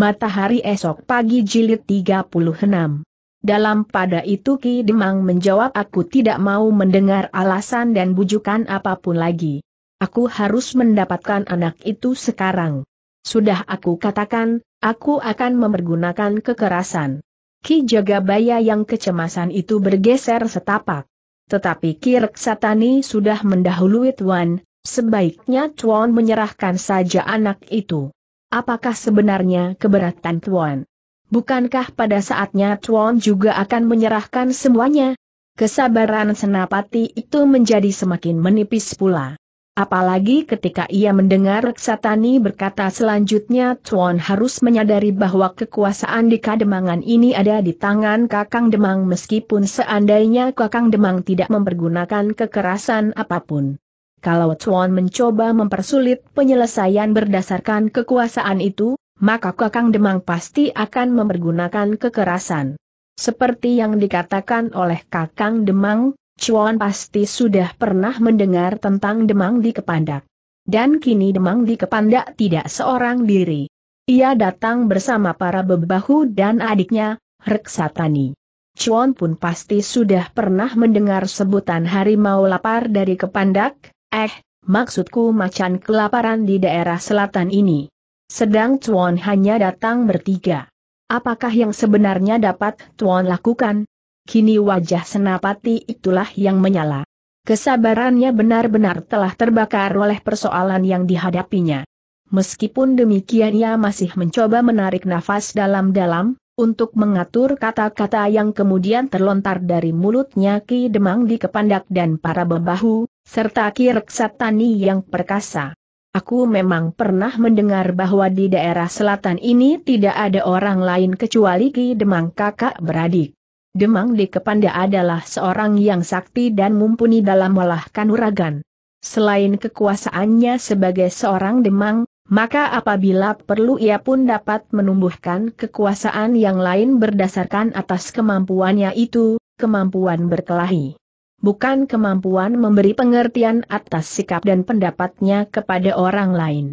Matahari esok pagi jilid 36. Dalam pada itu Ki Demang menjawab aku tidak mau mendengar alasan dan bujukan apapun lagi. Aku harus mendapatkan anak itu sekarang. Sudah aku katakan, aku akan memergunakan kekerasan. Ki Jagabaya yang kecemasan itu bergeser setapak. Tetapi Ki Reksatani sudah mendahului Tuan, sebaiknya Tuan menyerahkan saja anak itu apakah sebenarnya keberatan Tuan? Bukankah pada saatnya Tuan juga akan menyerahkan semuanya? Kesabaran Senapati itu menjadi semakin menipis pula. Apalagi ketika ia mendengar Reksatani berkata selanjutnya Tuan harus menyadari bahwa kekuasaan di Kademangan ini ada di tangan Kakang Demang meskipun seandainya Kakang Demang tidak mempergunakan kekerasan apapun. Kalau Chuan mencoba mempersulit penyelesaian berdasarkan kekuasaan itu, maka Kakang Demang pasti akan mempergunakan kekerasan. Seperti yang dikatakan oleh Kakang Demang, Chuan pasti sudah pernah mendengar tentang Demang di Kepandak. Dan kini Demang di Kepandak tidak seorang diri. Ia datang bersama para bebahu dan adiknya, Reksatani. Chuan pun pasti sudah pernah mendengar sebutan harimau lapar dari Kepandak, Eh, maksudku macan kelaparan di daerah selatan ini. Sedang Tuan hanya datang bertiga. Apakah yang sebenarnya dapat Tuan lakukan? Kini wajah senapati itulah yang menyala. Kesabarannya benar-benar telah terbakar oleh persoalan yang dihadapinya. Meskipun demikian ia masih mencoba menarik nafas dalam-dalam, untuk mengatur kata-kata yang kemudian terlontar dari mulutnya Ki Demang di Kepandak dan para bebahu, serta Kirksatani yang perkasa. Aku memang pernah mendengar bahwa di daerah selatan ini tidak ada orang lain kecuali Ki Demang kakak beradik. Demang di Kepanda adalah seorang yang sakti dan mumpuni dalam olah kanuragan. Selain kekuasaannya sebagai seorang Demang, maka apabila perlu ia pun dapat menumbuhkan kekuasaan yang lain berdasarkan atas kemampuannya itu, kemampuan berkelahi bukan kemampuan memberi pengertian atas sikap dan pendapatnya kepada orang lain.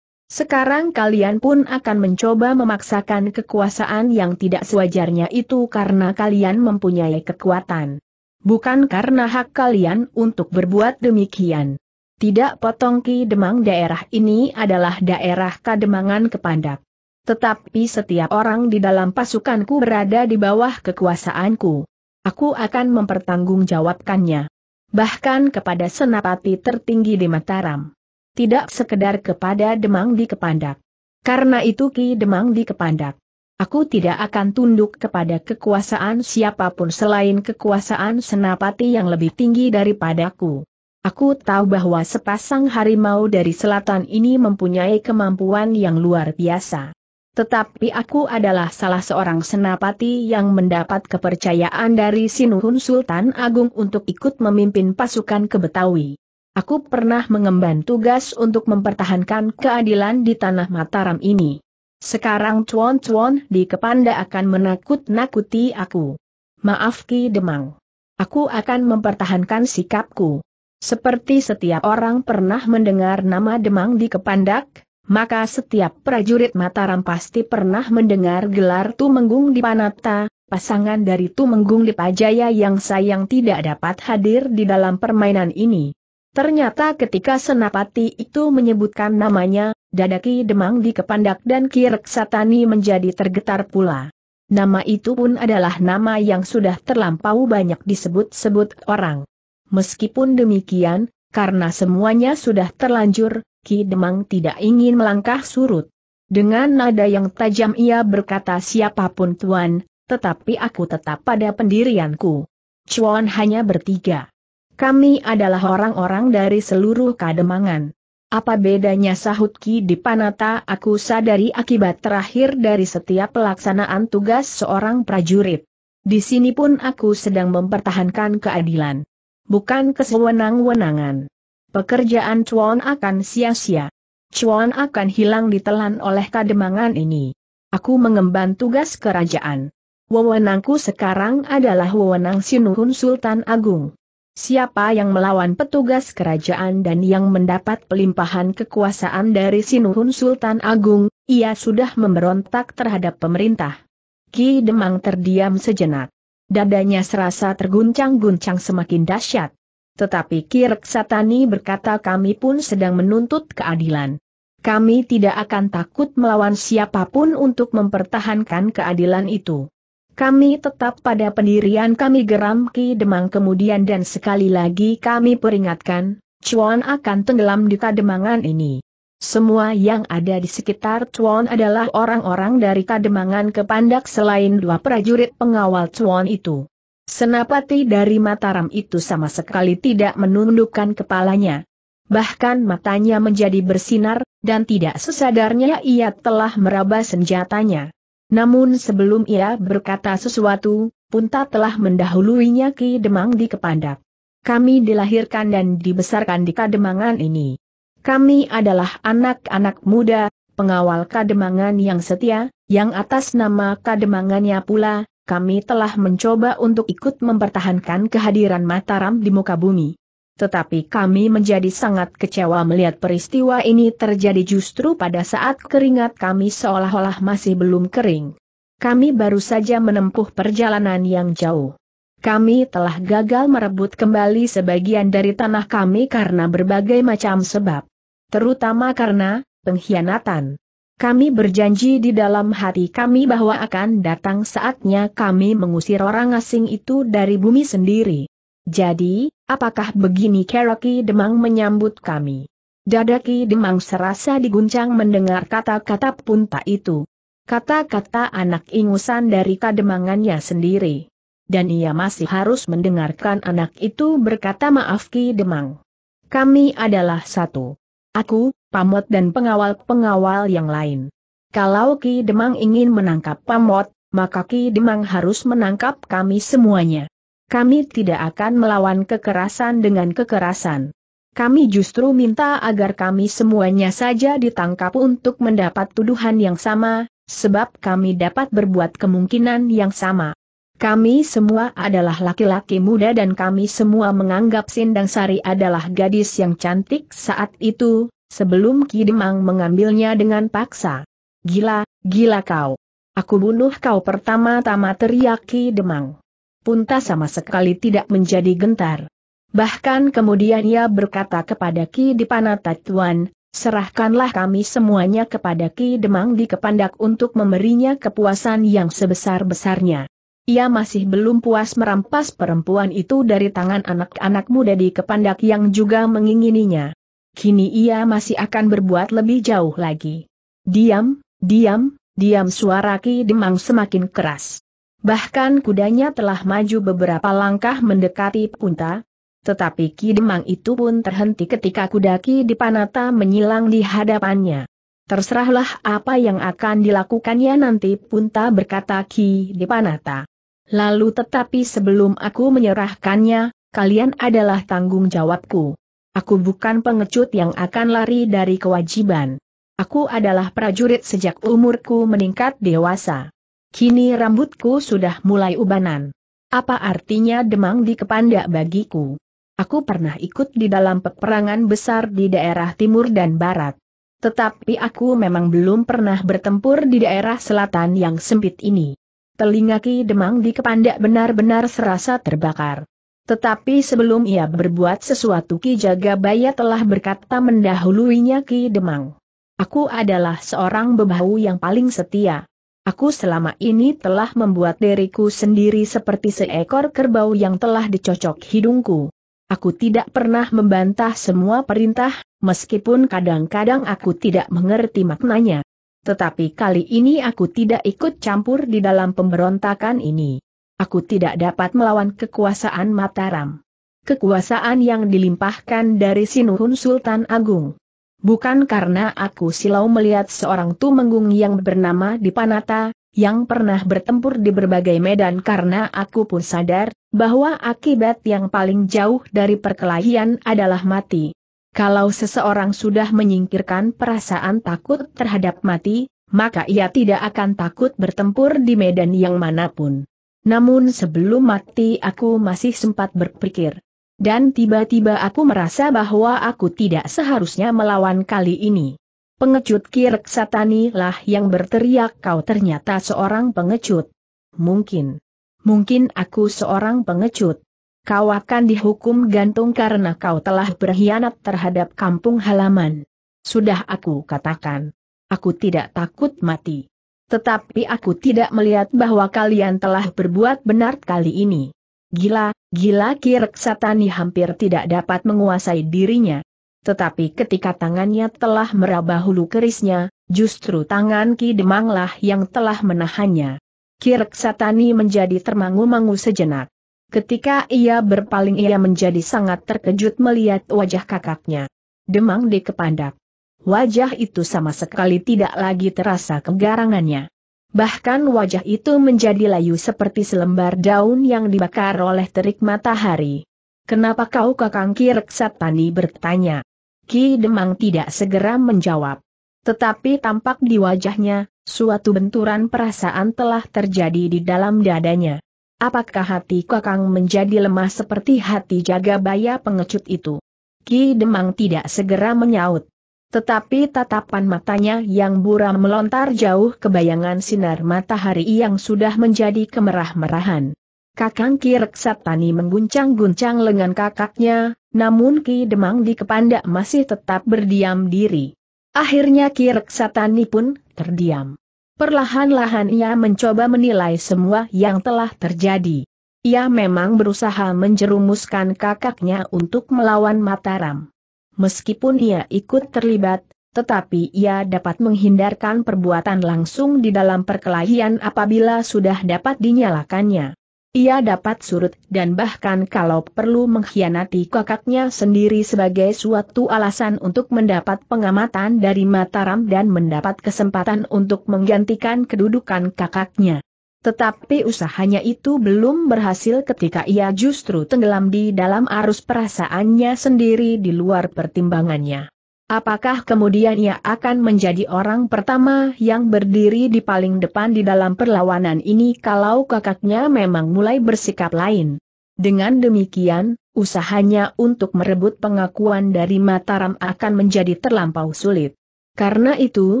Sekarang kalian pun akan mencoba memaksakan kekuasaan yang tidak sewajarnya itu karena kalian mempunyai kekuatan. Bukan karena hak kalian untuk berbuat demikian. Tidak potong ki demang daerah ini adalah daerah kademangan kepandak. Tetapi setiap orang di dalam pasukanku berada di bawah kekuasaanku aku akan mempertanggungjawabkannya. Bahkan kepada senapati tertinggi di Mataram. Tidak sekedar kepada Demang di Kepandak. Karena itu Ki Demang di Kepandak. Aku tidak akan tunduk kepada kekuasaan siapapun selain kekuasaan senapati yang lebih tinggi daripadaku. Aku tahu bahwa sepasang harimau dari selatan ini mempunyai kemampuan yang luar biasa. Tetapi aku adalah salah seorang senapati yang mendapat kepercayaan dari Sinuhun Sultan Agung untuk ikut memimpin pasukan ke Betawi. Aku pernah mengemban tugas untuk mempertahankan keadilan di tanah Mataram ini. Sekarang cuan-cuan di Kepanda akan menakut-nakuti aku. Maaf Ki Demang. Aku akan mempertahankan sikapku. Seperti setiap orang pernah mendengar nama Demang di Kepandak, maka setiap prajurit Mataram pasti pernah mendengar gelar Tumenggung di Panata, pasangan dari Tumenggung di Pajaya yang sayang tidak dapat hadir di dalam permainan ini. Ternyata ketika Senapati itu menyebutkan namanya, Dadaki Demang di Kepandak dan Kirek Satani menjadi tergetar pula. Nama itu pun adalah nama yang sudah terlampau banyak disebut-sebut orang. Meskipun demikian, karena semuanya sudah terlanjur, Ki Demang tidak ingin melangkah surut. Dengan nada yang tajam ia berkata siapapun tuan, tetapi aku tetap pada pendirianku. Cuan hanya bertiga. Kami adalah orang-orang dari seluruh kademangan. Apa bedanya sahut Ki Dipanata aku sadari akibat terakhir dari setiap pelaksanaan tugas seorang prajurit. Di sini pun aku sedang mempertahankan keadilan. Bukan kesewenang-wenangan pekerjaan Chuan akan sia-sia. Chuan akan hilang ditelan oleh kademangan ini. Aku mengemban tugas kerajaan. Wewenangku sekarang adalah wewenang Sinuhun Sultan Agung. Siapa yang melawan petugas kerajaan dan yang mendapat pelimpahan kekuasaan dari Sinuhun Sultan Agung, ia sudah memberontak terhadap pemerintah. Ki Demang terdiam sejenak. Dadanya serasa terguncang-guncang semakin dahsyat. Tetapi Kirk Satani berkata kami pun sedang menuntut keadilan. Kami tidak akan takut melawan siapapun untuk mempertahankan keadilan itu. Kami tetap pada pendirian kami geram Ki Demang kemudian dan sekali lagi kami peringatkan, Chuan akan tenggelam di kademangan ini. Semua yang ada di sekitar Chuan adalah orang-orang dari kademangan kepandak selain dua prajurit pengawal Chuan itu. Senapati dari Mataram itu sama sekali tidak menundukkan kepalanya. Bahkan matanya menjadi bersinar, dan tidak sesadarnya ia telah meraba senjatanya. Namun sebelum ia berkata sesuatu, Punta telah mendahuluinya Ki Demang di Kepandak. Kami dilahirkan dan dibesarkan di Kademangan ini. Kami adalah anak-anak muda, pengawal Kademangan yang setia, yang atas nama Kademangannya pula, kami telah mencoba untuk ikut mempertahankan kehadiran Mataram di muka bumi. Tetapi kami menjadi sangat kecewa melihat peristiwa ini terjadi justru pada saat keringat kami seolah-olah masih belum kering. Kami baru saja menempuh perjalanan yang jauh. Kami telah gagal merebut kembali sebagian dari tanah kami karena berbagai macam sebab. Terutama karena pengkhianatan. Kami berjanji di dalam hati kami bahwa akan datang saatnya kami mengusir orang asing itu dari bumi sendiri. Jadi, apakah begini Keraki Demang menyambut kami? Dadaki Demang serasa diguncang mendengar kata-kata punta itu. Kata-kata anak ingusan dari kademangannya sendiri. Dan ia masih harus mendengarkan anak itu berkata maaf Ki Demang. Kami adalah satu. Aku, Pamot dan pengawal-pengawal yang lain. Kalau Ki Demang ingin menangkap Pamot, maka Ki Demang harus menangkap kami semuanya. Kami tidak akan melawan kekerasan dengan kekerasan. Kami justru minta agar kami semuanya saja ditangkap untuk mendapat tuduhan yang sama, sebab kami dapat berbuat kemungkinan yang sama. Kami semua adalah laki-laki muda dan kami semua menganggap Sindang Sari adalah gadis yang cantik saat itu, sebelum Ki Demang mengambilnya dengan paksa. Gila, gila kau. Aku bunuh kau pertama-tama teriak Demang. Punta sama sekali tidak menjadi gentar. Bahkan kemudian ia berkata kepada Ki Dipanata Tuan, serahkanlah kami semuanya kepada Ki Demang di Kepandak untuk memberinya kepuasan yang sebesar-besarnya. Ia masih belum puas merampas perempuan itu dari tangan anak-anak muda di Kepandak yang juga mengingininya kini ia masih akan berbuat lebih jauh lagi. Diam, diam, diam suara Ki Demang semakin keras. Bahkan kudanya telah maju beberapa langkah mendekati punta, tetapi Ki Demang itu pun terhenti ketika kudaki Ki Dipanata menyilang di hadapannya. Terserahlah apa yang akan dilakukannya nanti Punta berkata Ki Dipanata. Lalu tetapi sebelum aku menyerahkannya, kalian adalah tanggung jawabku. Aku bukan pengecut yang akan lari dari kewajiban. Aku adalah prajurit sejak umurku meningkat dewasa. Kini rambutku sudah mulai ubanan. Apa artinya demang di kepandak bagiku? Aku pernah ikut di dalam peperangan besar di daerah timur dan barat. Tetapi aku memang belum pernah bertempur di daerah selatan yang sempit ini. Telingaki Demang di Kepandak benar-benar serasa terbakar. Tetapi sebelum ia berbuat sesuatu Ki Jagabaya telah berkata mendahuluinya Ki Demang. Aku adalah seorang bebahu yang paling setia. Aku selama ini telah membuat diriku sendiri seperti seekor kerbau yang telah dicocok hidungku. Aku tidak pernah membantah semua perintah, meskipun kadang-kadang aku tidak mengerti maknanya. Tetapi kali ini aku tidak ikut campur di dalam pemberontakan ini. Aku tidak dapat melawan kekuasaan Mataram. Kekuasaan yang dilimpahkan dari Sinuhun Sultan Agung. Bukan karena aku silau melihat seorang tumenggung yang bernama Dipanata, yang pernah bertempur di berbagai medan karena aku pun sadar, bahwa akibat yang paling jauh dari perkelahian adalah mati. Kalau seseorang sudah menyingkirkan perasaan takut terhadap mati, maka ia tidak akan takut bertempur di medan yang manapun. Namun sebelum mati aku masih sempat berpikir. Dan tiba-tiba aku merasa bahwa aku tidak seharusnya melawan kali ini. Pengecut Kirk Satani lah yang berteriak kau ternyata seorang pengecut. Mungkin. Mungkin aku seorang pengecut. Kau akan dihukum gantung karena kau telah berkhianat terhadap kampung halaman. Sudah aku katakan. Aku tidak takut mati. Tetapi aku tidak melihat bahwa kalian telah berbuat benar kali ini. Gila, gila Ki Satani hampir tidak dapat menguasai dirinya. Tetapi ketika tangannya telah meraba hulu kerisnya, justru tangan Ki Demanglah yang telah menahannya. Ki Satani menjadi termangu-mangu sejenak. Ketika ia berpaling ia menjadi sangat terkejut melihat wajah kakaknya. Demang di kepandak. Wajah itu sama sekali tidak lagi terasa kegarangannya. Bahkan wajah itu menjadi layu seperti selembar daun yang dibakar oleh terik matahari. Kenapa kau kakang Kirek Satani bertanya? Ki Demang tidak segera menjawab. Tetapi tampak di wajahnya, suatu benturan perasaan telah terjadi di dalam dadanya. Apakah hati kakang menjadi lemah seperti hati jaga baya pengecut itu? Ki Demang tidak segera menyaut. Tetapi tatapan matanya yang buram melontar jauh ke bayangan sinar matahari yang sudah menjadi kemerah-merahan. Kakang Ki Reksatani mengguncang-guncang lengan kakaknya, namun Ki Demang di Kepanda masih tetap berdiam diri. Akhirnya Ki Reksatani pun terdiam. Perlahan-lahan ia mencoba menilai semua yang telah terjadi. Ia memang berusaha menjerumuskan kakaknya untuk melawan Mataram meskipun ia ikut terlibat, tetapi ia dapat menghindarkan perbuatan langsung di dalam perkelahian apabila sudah dapat dinyalakannya. Ia dapat surut dan bahkan kalau perlu mengkhianati kakaknya sendiri sebagai suatu alasan untuk mendapat pengamatan dari Mataram dan mendapat kesempatan untuk menggantikan kedudukan kakaknya. Tetapi usahanya itu belum berhasil ketika ia justru tenggelam di dalam arus perasaannya sendiri di luar pertimbangannya. Apakah kemudian ia akan menjadi orang pertama yang berdiri di paling depan di dalam perlawanan ini kalau kakaknya memang mulai bersikap lain? Dengan demikian, usahanya untuk merebut pengakuan dari Mataram akan menjadi terlampau sulit. Karena itu,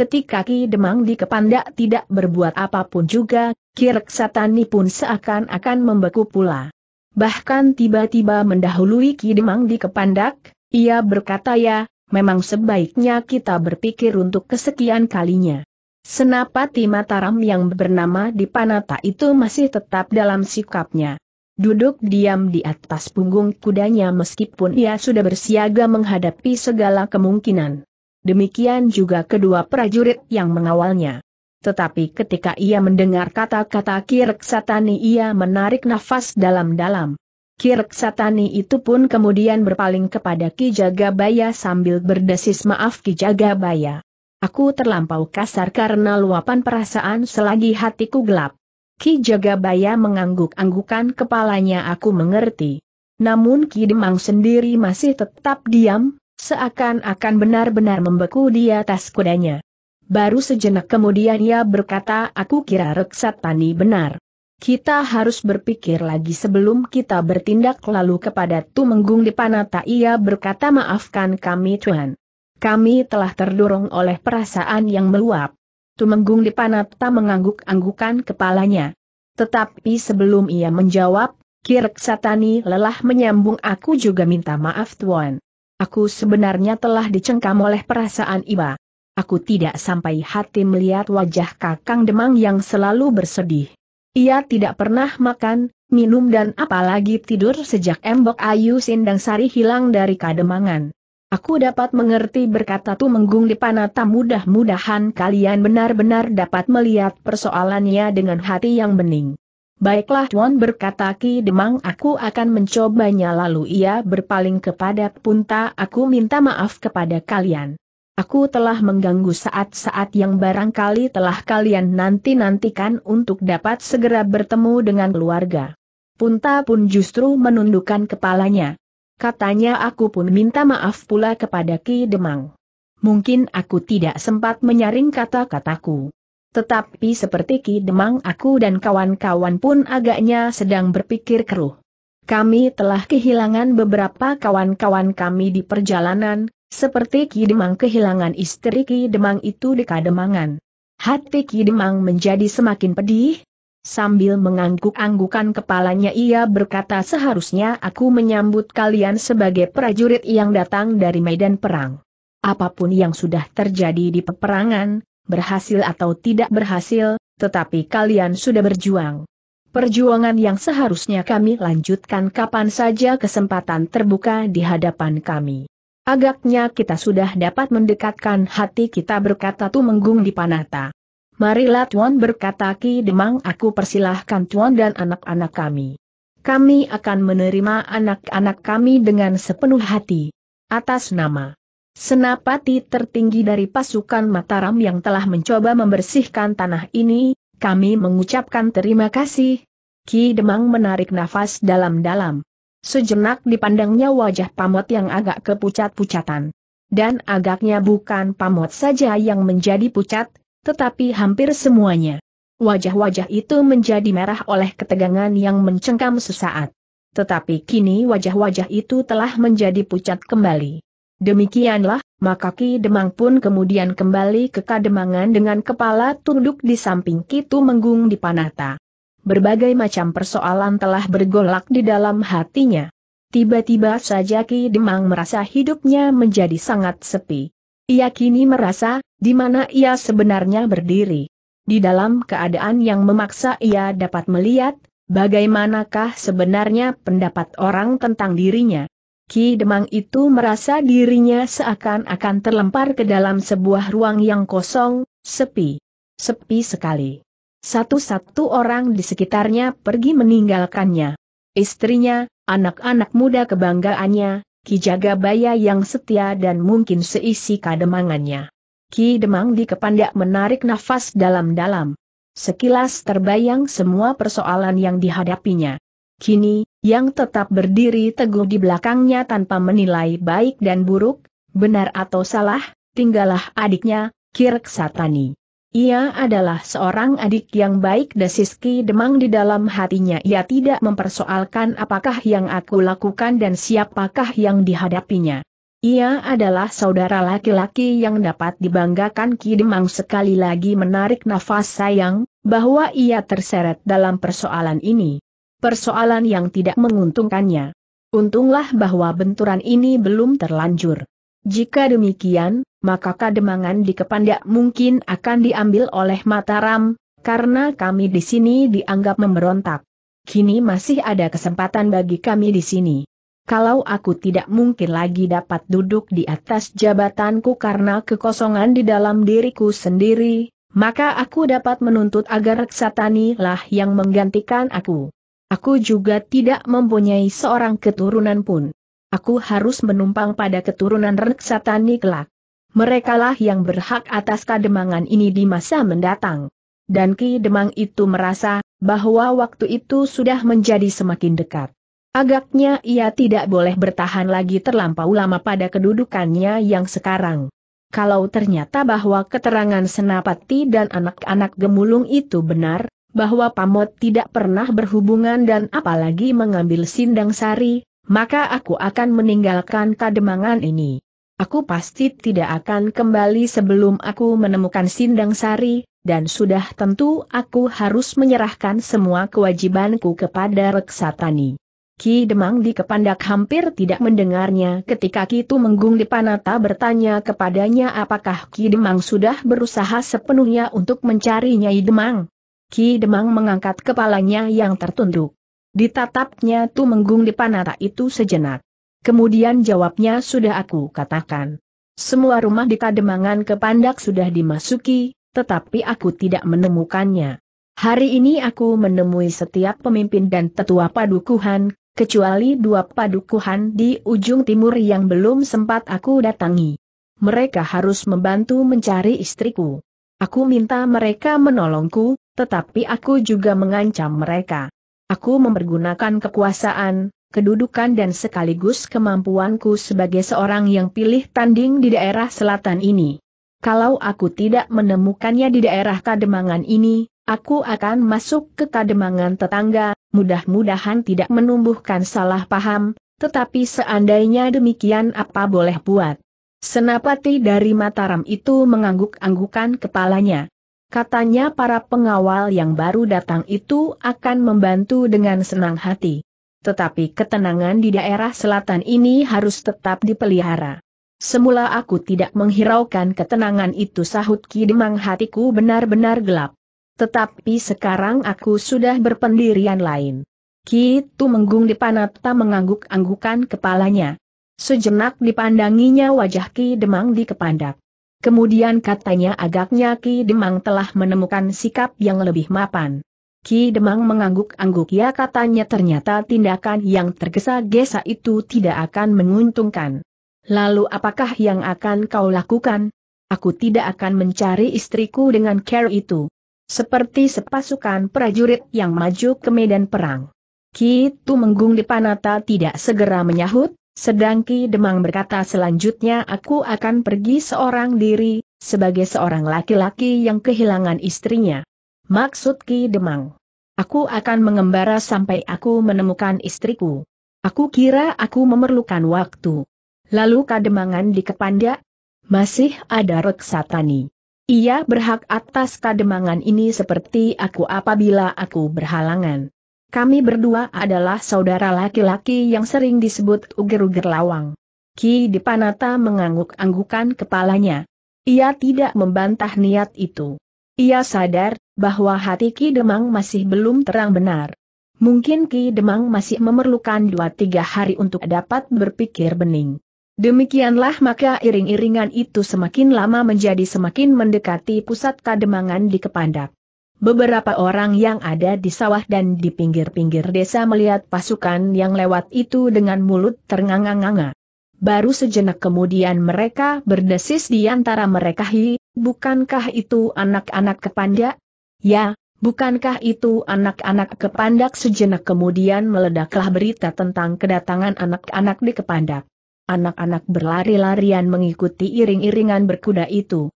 Ketika Ki Demang di Kepandak tidak berbuat apapun juga, Ki Reksatani pun seakan-akan membeku pula. Bahkan tiba-tiba mendahului Ki Demang di Kepandak, ia berkata ya, memang sebaiknya kita berpikir untuk kesekian kalinya. Senapati Mataram yang bernama Dipanata itu masih tetap dalam sikapnya. Duduk diam di atas punggung kudanya meskipun ia sudah bersiaga menghadapi segala kemungkinan demikian juga kedua prajurit yang mengawalnya. Tetapi ketika ia mendengar kata-kata Kireksatani ia menarik nafas dalam-dalam. Kireksatani itu pun kemudian berpaling kepada Ki Jagabaya sambil berdesis maaf Ki Jagabaya. Aku terlampau kasar karena luapan perasaan selagi hatiku gelap. Ki Jagabaya mengangguk-anggukan kepalanya aku mengerti. Namun Ki Demang sendiri masih tetap diam, Seakan-akan benar-benar membeku di atas kudanya. Baru sejenak kemudian ia berkata aku kira reksat tani benar. Kita harus berpikir lagi sebelum kita bertindak lalu kepada Tumenggung Dipanata ia berkata maafkan kami Tuhan. Kami telah terdorong oleh perasaan yang meluap. Tumenggung Dipanata mengangguk-anggukan kepalanya. Tetapi sebelum ia menjawab, Kirk Satani lelah menyambung aku juga minta maaf Tuan. Aku sebenarnya telah dicengkam oleh perasaan iba. Aku tidak sampai hati melihat wajah Kakang Demang yang selalu bersedih. Ia tidak pernah makan, minum dan apalagi tidur sejak Embok Ayu Sindang Sari hilang dari kademangan. Aku dapat mengerti berkata tu menggung di panata mudah-mudahan kalian benar-benar dapat melihat persoalannya dengan hati yang bening. Baiklah Tuan berkata Ki Demang aku akan mencobanya lalu ia berpaling kepada Punta aku minta maaf kepada kalian. Aku telah mengganggu saat-saat yang barangkali telah kalian nanti-nantikan untuk dapat segera bertemu dengan keluarga. Punta pun justru menundukkan kepalanya. Katanya aku pun minta maaf pula kepada Ki Demang. Mungkin aku tidak sempat menyaring kata-kataku. Tetapi seperti Ki Demang aku dan kawan-kawan pun agaknya sedang berpikir keruh. Kami telah kehilangan beberapa kawan-kawan kami di perjalanan, seperti Ki Demang kehilangan istri Ki Demang itu di Kademangan. Hati Ki Demang menjadi semakin pedih. Sambil mengangguk-anggukan kepalanya ia berkata seharusnya aku menyambut kalian sebagai prajurit yang datang dari medan perang. Apapun yang sudah terjadi di peperangan, berhasil atau tidak berhasil, tetapi kalian sudah berjuang. Perjuangan yang seharusnya kami lanjutkan kapan saja kesempatan terbuka di hadapan kami. Agaknya kita sudah dapat mendekatkan hati kita berkata Tumenggung di Panata. Marilah Tuan berkata Ki Demang aku persilahkan Tuan dan anak-anak kami. Kami akan menerima anak-anak kami dengan sepenuh hati. Atas nama Senapati tertinggi dari pasukan Mataram yang telah mencoba membersihkan tanah ini, kami mengucapkan terima kasih. Ki Demang menarik nafas dalam-dalam. Sejenak dipandangnya wajah pamot yang agak kepucat-pucatan. Dan agaknya bukan pamot saja yang menjadi pucat, tetapi hampir semuanya. Wajah-wajah itu menjadi merah oleh ketegangan yang mencengkam sesaat. Tetapi kini wajah-wajah itu telah menjadi pucat kembali. Demikianlah, maka Ki Demang pun kemudian kembali ke Kademangan dengan kepala tunduk di samping Kitu Menggung di Panata. Berbagai macam persoalan telah bergolak di dalam hatinya. Tiba-tiba saja Ki Demang merasa hidupnya menjadi sangat sepi. Ia kini merasa, di mana ia sebenarnya berdiri. Di dalam keadaan yang memaksa ia dapat melihat, bagaimanakah sebenarnya pendapat orang tentang dirinya. Ki Demang itu merasa dirinya seakan-akan terlempar ke dalam sebuah ruang yang kosong, sepi. Sepi sekali. Satu-satu orang di sekitarnya pergi meninggalkannya. Istrinya, anak-anak muda kebanggaannya, Ki Jagabaya yang setia dan mungkin seisi kademangannya. Ki Demang di kepandak menarik nafas dalam-dalam. Sekilas terbayang semua persoalan yang dihadapinya. Kini, yang tetap berdiri teguh di belakangnya tanpa menilai baik dan buruk, benar atau salah, tinggallah adiknya, Kirk Satani. Ia adalah seorang adik yang baik dan Siski demang di dalam hatinya ia tidak mempersoalkan apakah yang aku lakukan dan siapakah yang dihadapinya. Ia adalah saudara laki-laki yang dapat dibanggakan Demang sekali lagi menarik nafas sayang, bahwa ia terseret dalam persoalan ini persoalan yang tidak menguntungkannya. Untunglah bahwa benturan ini belum terlanjur. Jika demikian, maka kademangan di Kepandak mungkin akan diambil oleh Mataram, karena kami di sini dianggap memberontak. Kini masih ada kesempatan bagi kami di sini. Kalau aku tidak mungkin lagi dapat duduk di atas jabatanku karena kekosongan di dalam diriku sendiri, maka aku dapat menuntut agar Ksatani lah yang menggantikan aku. Aku juga tidak mempunyai seorang keturunan pun. Aku harus menumpang pada keturunan Reksatani kelak. Merekalah yang berhak atas kademangan ini di masa mendatang. Dan Ki Demang itu merasa bahwa waktu itu sudah menjadi semakin dekat. Agaknya ia tidak boleh bertahan lagi terlampau lama pada kedudukannya yang sekarang. Kalau ternyata bahwa keterangan Senapati dan anak-anak gemulung itu benar, bahwa Pamot tidak pernah berhubungan dan apalagi mengambil sindang sari, maka aku akan meninggalkan kademangan ini. Aku pasti tidak akan kembali sebelum aku menemukan sindang sari, dan sudah tentu aku harus menyerahkan semua kewajibanku kepada Reksatani. Ki Demang di Kepandak hampir tidak mendengarnya ketika Kitu Menggung di Panata bertanya kepadanya apakah Ki Demang sudah berusaha sepenuhnya untuk mencari Nyai Demang. Ki Demang mengangkat kepalanya yang tertunduk. Ditatapnya Tu Menggung di panata itu sejenak. Kemudian jawabnya sudah aku katakan. Semua rumah di Kademangan Kepandak sudah dimasuki, tetapi aku tidak menemukannya. Hari ini aku menemui setiap pemimpin dan tetua padukuhan, kecuali dua padukuhan di ujung timur yang belum sempat aku datangi. Mereka harus membantu mencari istriku. Aku minta mereka menolongku, tetapi aku juga mengancam mereka. Aku mempergunakan kekuasaan, kedudukan dan sekaligus kemampuanku sebagai seorang yang pilih tanding di daerah selatan ini. Kalau aku tidak menemukannya di daerah Kademangan ini, aku akan masuk ke Kademangan tetangga, mudah-mudahan tidak menumbuhkan salah paham, tetapi seandainya demikian apa boleh buat. Senapati dari Mataram itu mengangguk-anggukan kepalanya. Katanya para pengawal yang baru datang itu akan membantu dengan senang hati. Tetapi ketenangan di daerah selatan ini harus tetap dipelihara. Semula aku tidak menghiraukan ketenangan itu sahut Ki Demang hatiku benar-benar gelap. Tetapi sekarang aku sudah berpendirian lain. Ki Kitu Menggung di tak mengangguk-anggukan kepalanya. Sejenak dipandanginya wajah Ki Demang di kepandak. Kemudian katanya agaknya Ki Demang telah menemukan sikap yang lebih mapan. Ki Demang mengangguk-angguk ya katanya ternyata tindakan yang tergesa-gesa itu tidak akan menguntungkan. Lalu apakah yang akan kau lakukan? Aku tidak akan mencari istriku dengan care itu. Seperti sepasukan prajurit yang maju ke medan perang. Ki Tu Menggung di panata tidak segera menyahut, sedang Ki Demang berkata selanjutnya aku akan pergi seorang diri, sebagai seorang laki-laki yang kehilangan istrinya. Maksud Ki Demang. Aku akan mengembara sampai aku menemukan istriku. Aku kira aku memerlukan waktu. Lalu kademangan di Kepanda? Masih ada Reksatani. Ia berhak atas kademangan ini seperti aku apabila aku berhalangan. Kami berdua adalah saudara laki-laki yang sering disebut uger-uger lawang. Ki Dipanata mengangguk-anggukan kepalanya. Ia tidak membantah niat itu. Ia sadar bahwa hati Ki Demang masih belum terang benar. Mungkin Ki Demang masih memerlukan dua tiga hari untuk dapat berpikir bening. Demikianlah maka iring-iringan itu semakin lama menjadi semakin mendekati pusat kademangan di Kepandak. Beberapa orang yang ada di sawah dan di pinggir-pinggir desa melihat pasukan yang lewat itu dengan mulut ternganga-nganga. Baru sejenak kemudian mereka berdesis di antara mereka hi, bukankah itu anak-anak kepandak? Ya, bukankah itu anak-anak kepandak sejenak kemudian meledaklah berita tentang kedatangan anak-anak di kepandak. Anak-anak berlari-larian mengikuti iring-iringan berkuda itu.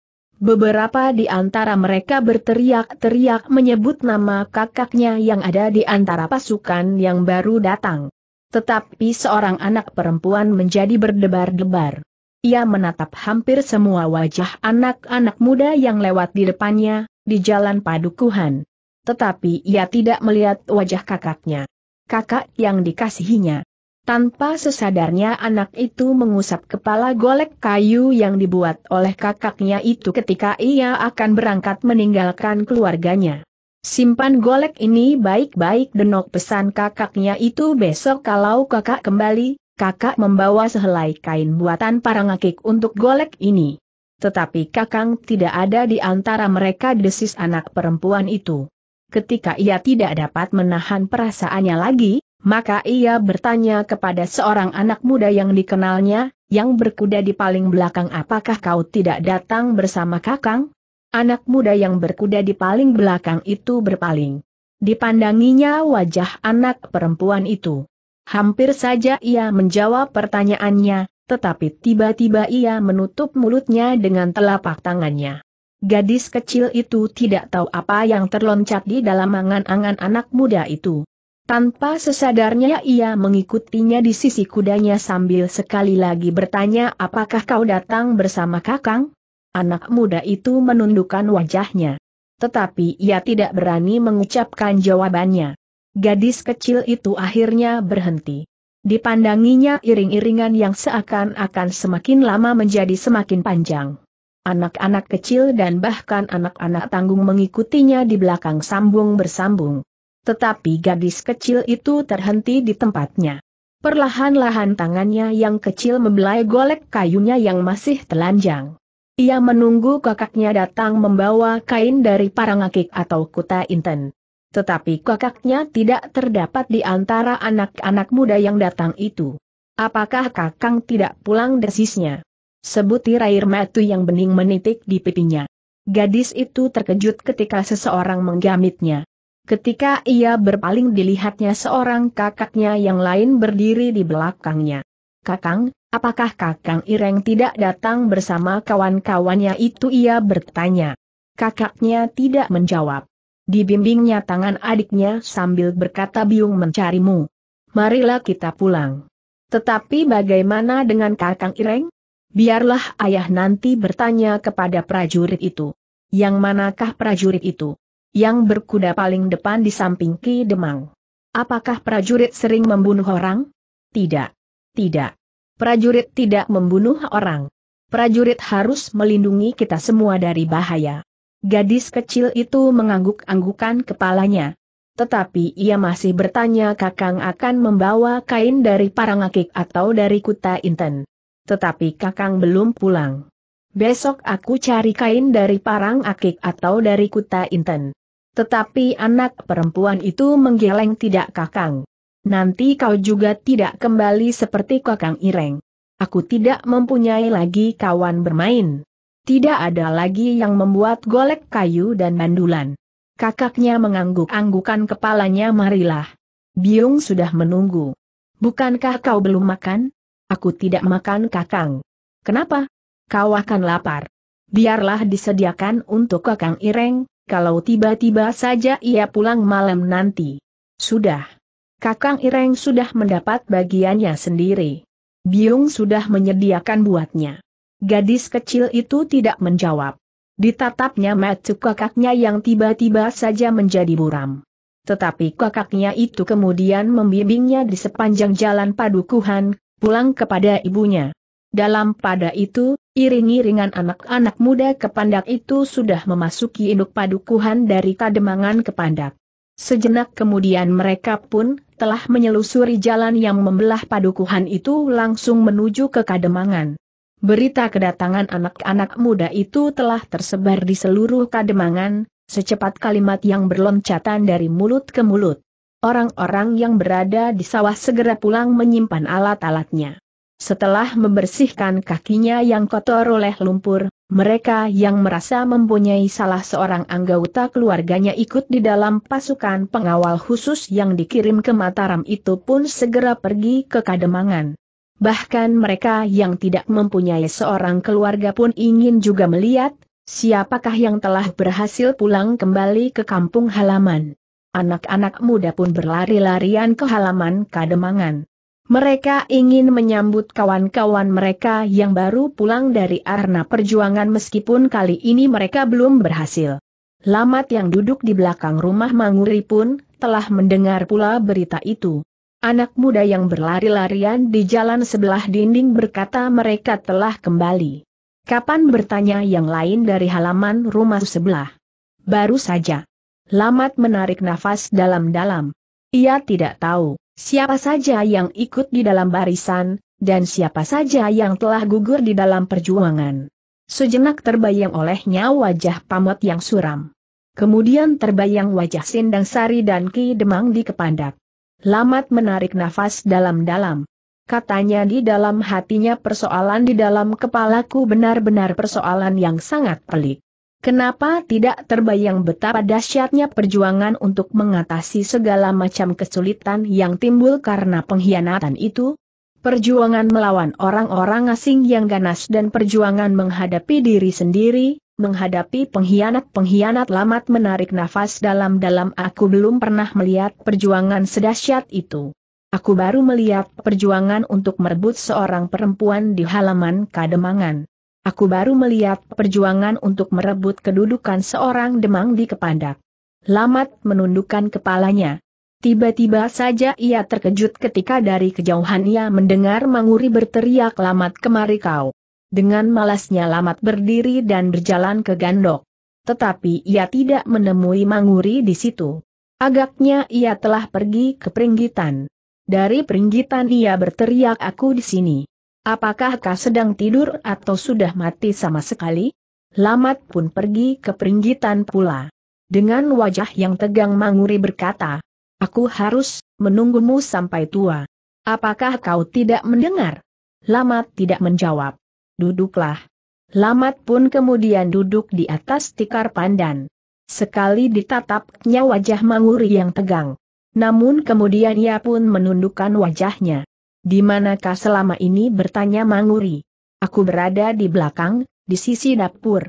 Beberapa di antara mereka berteriak-teriak menyebut nama kakaknya yang ada di antara pasukan yang baru datang. Tetapi seorang anak perempuan menjadi berdebar-debar. Ia menatap hampir semua wajah anak-anak muda yang lewat di depannya, di jalan padukuhan. Tetapi ia tidak melihat wajah kakaknya. Kakak yang dikasihinya. Tanpa sesadarnya anak itu mengusap kepala golek kayu yang dibuat oleh kakaknya itu ketika ia akan berangkat meninggalkan keluarganya. Simpan golek ini baik-baik denok pesan kakaknya itu besok kalau kakak kembali, kakak membawa sehelai kain buatan para ngakik untuk golek ini. Tetapi kakang tidak ada di antara mereka desis anak perempuan itu. Ketika ia tidak dapat menahan perasaannya lagi, maka ia bertanya kepada seorang anak muda yang dikenalnya, yang berkuda di paling belakang apakah kau tidak datang bersama kakang? Anak muda yang berkuda di paling belakang itu berpaling. Dipandanginya wajah anak perempuan itu. Hampir saja ia menjawab pertanyaannya, tetapi tiba-tiba ia menutup mulutnya dengan telapak tangannya. Gadis kecil itu tidak tahu apa yang terloncat di dalam angan-angan anak muda itu. Tanpa sesadarnya ia mengikutinya di sisi kudanya sambil sekali lagi bertanya apakah kau datang bersama kakang? Anak muda itu menundukkan wajahnya. Tetapi ia tidak berani mengucapkan jawabannya. Gadis kecil itu akhirnya berhenti. Dipandanginya iring-iringan yang seakan-akan semakin lama menjadi semakin panjang. Anak-anak kecil dan bahkan anak-anak tanggung mengikutinya di belakang sambung bersambung. Tetapi gadis kecil itu terhenti di tempatnya. Perlahan-lahan tangannya yang kecil membelai golek kayunya yang masih telanjang. Ia menunggu kakaknya datang membawa kain dari parangakik atau kuta inten. Tetapi kakaknya tidak terdapat di antara anak-anak muda yang datang itu. Apakah kakang tidak pulang desisnya? Sebutir air matu yang bening menitik di pipinya. Gadis itu terkejut ketika seseorang menggamitnya. Ketika ia berpaling dilihatnya seorang kakaknya yang lain berdiri di belakangnya. Kakang, apakah kakang Ireng tidak datang bersama kawan-kawannya itu ia bertanya. Kakaknya tidak menjawab. Dibimbingnya tangan adiknya sambil berkata biung mencarimu. Marilah kita pulang. Tetapi bagaimana dengan kakang Ireng? Biarlah ayah nanti bertanya kepada prajurit itu. Yang manakah prajurit itu? yang berkuda paling depan di samping Ki Demang. Apakah prajurit sering membunuh orang? Tidak. Tidak. Prajurit tidak membunuh orang. Prajurit harus melindungi kita semua dari bahaya. Gadis kecil itu mengangguk-anggukan kepalanya. Tetapi ia masih bertanya Kakang akan membawa kain dari Parangakik atau dari Kuta Inten. Tetapi Kakang belum pulang. Besok aku cari kain dari Parangakik atau dari Kuta Inten. Tetapi anak perempuan itu menggeleng tidak kakang. Nanti kau juga tidak kembali seperti kakang Ireng. Aku tidak mempunyai lagi kawan bermain. Tidak ada lagi yang membuat golek kayu dan mandulan. Kakaknya mengangguk-anggukan kepalanya marilah. Biung sudah menunggu. Bukankah kau belum makan? Aku tidak makan kakang. Kenapa? Kau akan lapar. Biarlah disediakan untuk kakang Ireng, kalau tiba-tiba saja ia pulang malam nanti. Sudah. Kakang Ireng sudah mendapat bagiannya sendiri. Biung sudah menyediakan buatnya. Gadis kecil itu tidak menjawab. Ditatapnya matuk kakaknya yang tiba-tiba saja menjadi buram. Tetapi kakaknya itu kemudian membimbingnya di sepanjang jalan padukuhan, pulang kepada ibunya. Dalam pada itu, Iring-iringan anak-anak muda kepandak itu sudah memasuki induk padukuhan dari kademangan kepandak. Sejenak kemudian mereka pun telah menyelusuri jalan yang membelah padukuhan itu langsung menuju ke kademangan. Berita kedatangan anak-anak muda itu telah tersebar di seluruh kademangan, secepat kalimat yang berloncatan dari mulut ke mulut. Orang-orang yang berada di sawah segera pulang menyimpan alat-alatnya. Setelah membersihkan kakinya yang kotor oleh lumpur, mereka yang merasa mempunyai salah seorang anggota keluarganya ikut di dalam pasukan pengawal khusus yang dikirim ke Mataram itu pun segera pergi ke Kademangan. Bahkan mereka yang tidak mempunyai seorang keluarga pun ingin juga melihat, siapakah yang telah berhasil pulang kembali ke kampung halaman. Anak-anak muda pun berlari-larian ke halaman Kademangan. Mereka ingin menyambut kawan-kawan mereka yang baru pulang dari arena perjuangan meskipun kali ini mereka belum berhasil. Lamat yang duduk di belakang rumah Manguri pun telah mendengar pula berita itu. Anak muda yang berlari-larian di jalan sebelah dinding berkata mereka telah kembali. Kapan bertanya yang lain dari halaman rumah sebelah? Baru saja. Lamat menarik nafas dalam-dalam. Ia tidak tahu. Siapa saja yang ikut di dalam barisan, dan siapa saja yang telah gugur di dalam perjuangan. Sejenak terbayang olehnya wajah pamot yang suram. Kemudian terbayang wajah Sindang Sari dan Ki Demang di kepandak. Lamat menarik nafas dalam-dalam. Katanya di dalam hatinya persoalan di dalam kepalaku benar-benar persoalan yang sangat pelik. Kenapa tidak terbayang betapa dahsyatnya perjuangan untuk mengatasi segala macam kesulitan yang timbul karena pengkhianatan itu? Perjuangan melawan orang-orang asing yang ganas dan perjuangan menghadapi diri sendiri, menghadapi pengkhianat-pengkhianat lamat menarik nafas dalam-dalam aku belum pernah melihat perjuangan sedahsyat itu. Aku baru melihat perjuangan untuk merebut seorang perempuan di halaman Kademangan. Aku baru melihat perjuangan untuk merebut kedudukan seorang demang di Kepandak. Lamat menundukkan kepalanya. Tiba-tiba saja ia terkejut ketika dari kejauhan ia mendengar Manguri berteriak Lamat kemari kau. Dengan malasnya Lamat berdiri dan berjalan ke gandok. Tetapi ia tidak menemui Manguri di situ. Agaknya ia telah pergi ke peringgitan. Dari peringgitan ia berteriak aku di sini. Apakah kau sedang tidur atau sudah mati sama sekali? Lamat pun pergi ke peringgitan pula. Dengan wajah yang tegang Manguri berkata, Aku harus menunggumu sampai tua. Apakah kau tidak mendengar? Lamat tidak menjawab. Duduklah. Lamat pun kemudian duduk di atas tikar pandan. Sekali ditatapnya wajah Manguri yang tegang. Namun kemudian ia pun menundukkan wajahnya. Di manakah selama ini bertanya Manguri? Aku berada di belakang, di sisi dapur.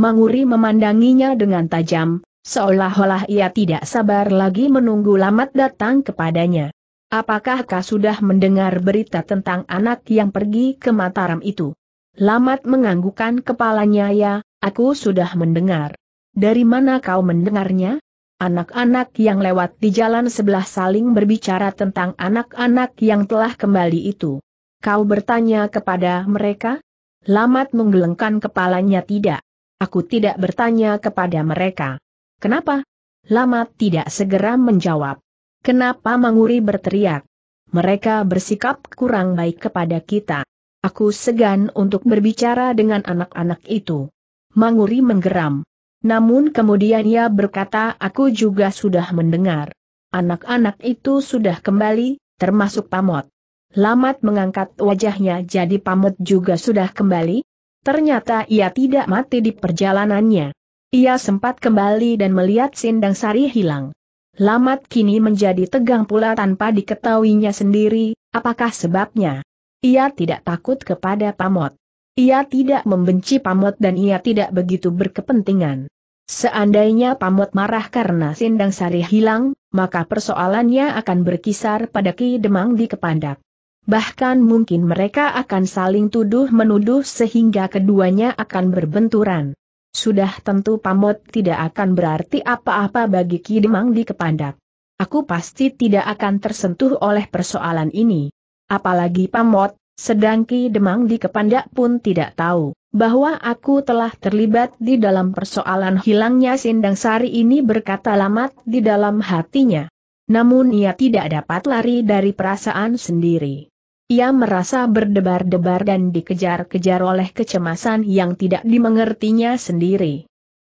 Manguri memandanginya dengan tajam, seolah-olah ia tidak sabar lagi menunggu Lamat datang kepadanya. Apakah kau sudah mendengar berita tentang anak yang pergi ke Mataram itu? Lamat menganggukkan kepalanya ya, aku sudah mendengar. Dari mana kau mendengarnya? Anak-anak yang lewat di jalan sebelah saling berbicara tentang anak-anak yang telah kembali itu. Kau bertanya kepada mereka? Lamat menggelengkan kepalanya tidak. Aku tidak bertanya kepada mereka. Kenapa? Lamat tidak segera menjawab. Kenapa Manguri berteriak? Mereka bersikap kurang baik kepada kita. Aku segan untuk berbicara dengan anak-anak itu. Manguri menggeram. Namun kemudian ia berkata aku juga sudah mendengar. Anak-anak itu sudah kembali, termasuk pamot. Lamat mengangkat wajahnya jadi pamot juga sudah kembali. Ternyata ia tidak mati di perjalanannya. Ia sempat kembali dan melihat Sindang Sari hilang. Lamat kini menjadi tegang pula tanpa diketahuinya sendiri, apakah sebabnya. Ia tidak takut kepada pamot. Ia tidak membenci Pamot dan ia tidak begitu berkepentingan. Seandainya Pamot marah karena Sindang Sari hilang, maka persoalannya akan berkisar pada Ki Demang di Kepandak. Bahkan mungkin mereka akan saling tuduh-menuduh sehingga keduanya akan berbenturan. Sudah tentu Pamot tidak akan berarti apa-apa bagi Ki Demang di Kepandak. Aku pasti tidak akan tersentuh oleh persoalan ini. Apalagi Pamot, sedang Ki Demang di Kepandak pun tidak tahu bahwa aku telah terlibat di dalam persoalan hilangnya Sindang Sari ini berkata lamat di dalam hatinya. Namun ia tidak dapat lari dari perasaan sendiri. Ia merasa berdebar-debar dan dikejar-kejar oleh kecemasan yang tidak dimengertinya sendiri.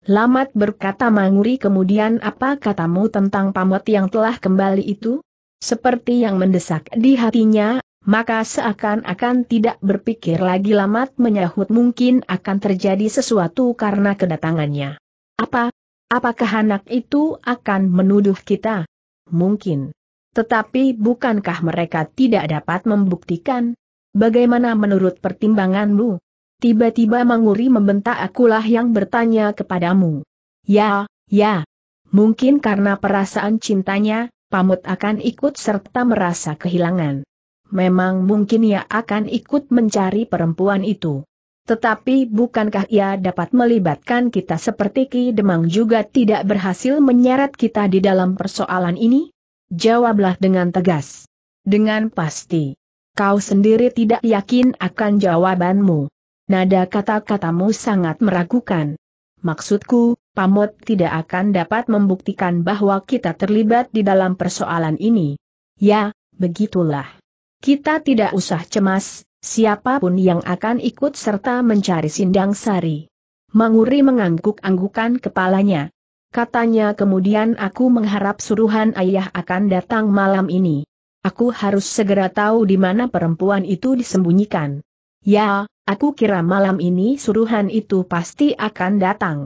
Lamat berkata Manguri kemudian apa katamu tentang pamot yang telah kembali itu? Seperti yang mendesak di hatinya, maka seakan-akan tidak berpikir lagi Lamat menyahut mungkin akan terjadi sesuatu karena kedatangannya. Apa? Apakah anak itu akan menuduh kita? Mungkin. Tetapi bukankah mereka tidak dapat membuktikan? Bagaimana menurut pertimbanganmu? Tiba-tiba Manguri membentak akulah yang bertanya kepadamu. Ya, ya. Mungkin karena perasaan cintanya, pamut akan ikut serta merasa kehilangan memang mungkin ia akan ikut mencari perempuan itu. Tetapi bukankah ia dapat melibatkan kita seperti Ki Demang juga tidak berhasil menyeret kita di dalam persoalan ini? Jawablah dengan tegas. Dengan pasti. Kau sendiri tidak yakin akan jawabanmu. Nada kata-katamu sangat meragukan. Maksudku, Pamot tidak akan dapat membuktikan bahwa kita terlibat di dalam persoalan ini. Ya, begitulah. Kita tidak usah cemas, siapapun yang akan ikut serta mencari Sindang Sari. Manguri mengangguk-anggukan kepalanya. Katanya kemudian aku mengharap suruhan ayah akan datang malam ini. Aku harus segera tahu di mana perempuan itu disembunyikan. Ya, aku kira malam ini suruhan itu pasti akan datang.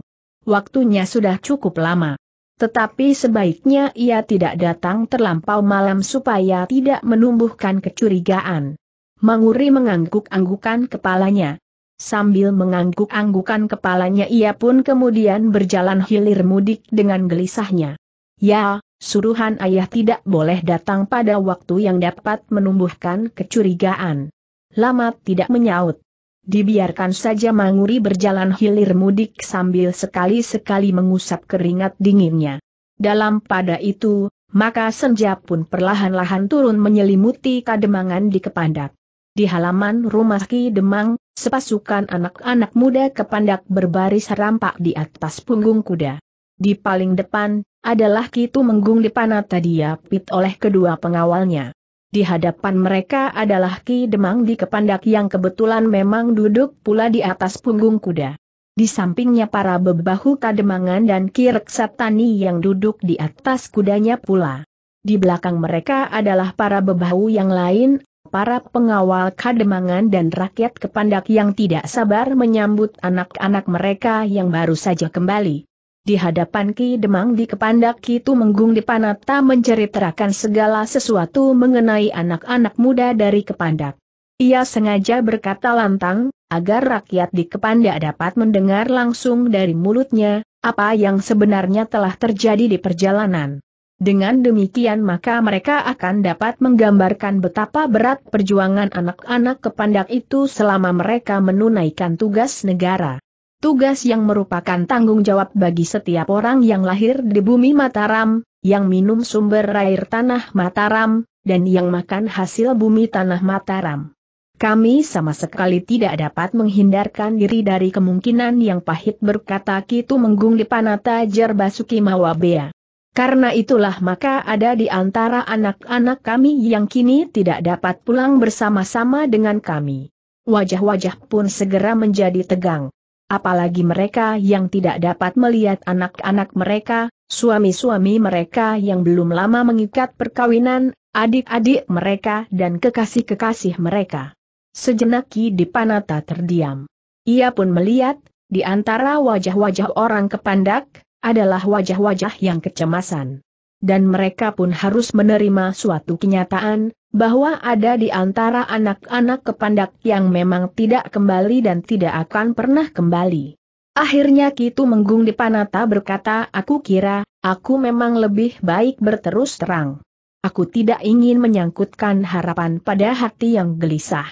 Waktunya sudah cukup lama. Tetapi sebaiknya ia tidak datang terlampau malam supaya tidak menumbuhkan kecurigaan. Manguri mengangguk-anggukan kepalanya. Sambil mengangguk-anggukan kepalanya ia pun kemudian berjalan hilir mudik dengan gelisahnya. Ya, suruhan ayah tidak boleh datang pada waktu yang dapat menumbuhkan kecurigaan. Lama tidak menyaut. Dibiarkan saja Manguri berjalan hilir mudik sambil sekali-sekali mengusap keringat dinginnya. Dalam pada itu, maka senja pun perlahan-lahan turun menyelimuti kademangan di Kepandak. Di halaman rumah Ki Demang, sepasukan anak-anak muda Kepandak berbaris rampak di atas punggung kuda. Di paling depan, adalah Ki Tumenggung Dipanata diapit oleh kedua pengawalnya. Di hadapan mereka adalah Ki Demang di Kepandak yang kebetulan memang duduk pula di atas punggung kuda. Di sampingnya para bebahu Kademangan dan Ki Reksatani yang duduk di atas kudanya pula. Di belakang mereka adalah para bebahu yang lain, para pengawal Kademangan dan rakyat Kepandak yang tidak sabar menyambut anak-anak mereka yang baru saja kembali. Di hadapan Ki Demang di kepandak Kitu Menggung di Panata menceritakan segala sesuatu mengenai anak-anak muda dari kepandak. Ia sengaja berkata lantang, agar rakyat di kepandak dapat mendengar langsung dari mulutnya, apa yang sebenarnya telah terjadi di perjalanan. Dengan demikian maka mereka akan dapat menggambarkan betapa berat perjuangan anak-anak kepandak itu selama mereka menunaikan tugas negara tugas yang merupakan tanggung jawab bagi setiap orang yang lahir di bumi Mataram, yang minum sumber air tanah Mataram, dan yang makan hasil bumi tanah Mataram. Kami sama sekali tidak dapat menghindarkan diri dari kemungkinan yang pahit berkata Kitu Menggung Dipanata Jerbasuki Mawabea. Karena itulah maka ada di antara anak-anak kami yang kini tidak dapat pulang bersama-sama dengan kami. Wajah-wajah pun segera menjadi tegang apalagi mereka yang tidak dapat melihat anak-anak mereka, suami-suami mereka yang belum lama mengikat perkawinan, adik-adik mereka dan kekasih-kekasih mereka. Sejenak Ki Dipanata terdiam. Ia pun melihat, di antara wajah-wajah orang kepandak, adalah wajah-wajah yang kecemasan. Dan mereka pun harus menerima suatu kenyataan, bahwa ada di antara anak-anak kepandak yang memang tidak kembali dan tidak akan pernah kembali. Akhirnya Kitu Menggung Dipanata berkata, aku kira, aku memang lebih baik berterus terang. Aku tidak ingin menyangkutkan harapan pada hati yang gelisah.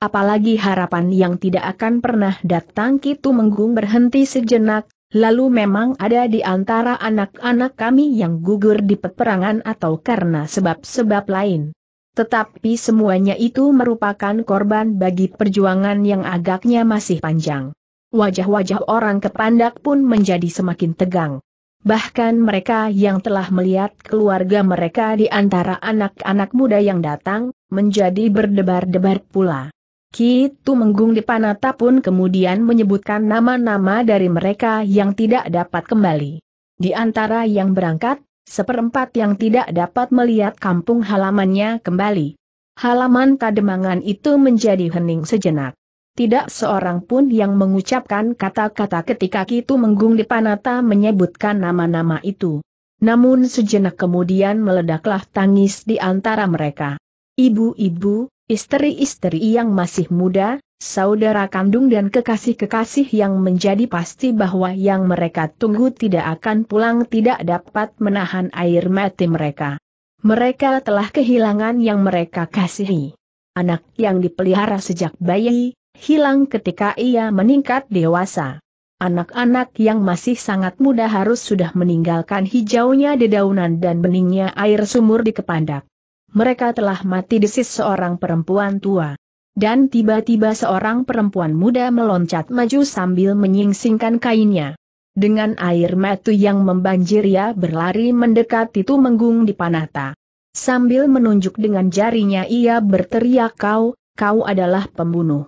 Apalagi harapan yang tidak akan pernah datang Kitu Menggung berhenti sejenak, Lalu memang ada di antara anak-anak kami yang gugur di peperangan atau karena sebab-sebab lain. Tetapi semuanya itu merupakan korban bagi perjuangan yang agaknya masih panjang. Wajah-wajah orang kepandak pun menjadi semakin tegang. Bahkan mereka yang telah melihat keluarga mereka di antara anak-anak muda yang datang, menjadi berdebar-debar pula. Kitu Menggung di Panata pun kemudian menyebutkan nama-nama dari mereka yang tidak dapat kembali. Di antara yang berangkat, seperempat yang tidak dapat melihat kampung halamannya kembali. Halaman kademangan itu menjadi hening sejenak. Tidak seorang pun yang mengucapkan kata-kata ketika Kitu Menggung di Panata menyebutkan nama-nama itu. Namun sejenak kemudian meledaklah tangis di antara mereka. Ibu-ibu, istri-istri yang masih muda, saudara kandung dan kekasih-kekasih yang menjadi pasti bahwa yang mereka tunggu tidak akan pulang tidak dapat menahan air mati mereka. Mereka telah kehilangan yang mereka kasihi. Anak yang dipelihara sejak bayi, hilang ketika ia meningkat dewasa. Anak-anak yang masih sangat muda harus sudah meninggalkan hijaunya dedaunan dan beningnya air sumur di kepandak. Mereka telah mati desis seorang perempuan tua dan tiba-tiba seorang perempuan muda meloncat maju sambil menyingsingkan kainnya. Dengan air mata yang membanjir ia berlari itu menggung di Panata. Sambil menunjuk dengan jarinya ia berteriak kau, kau adalah pembunuh.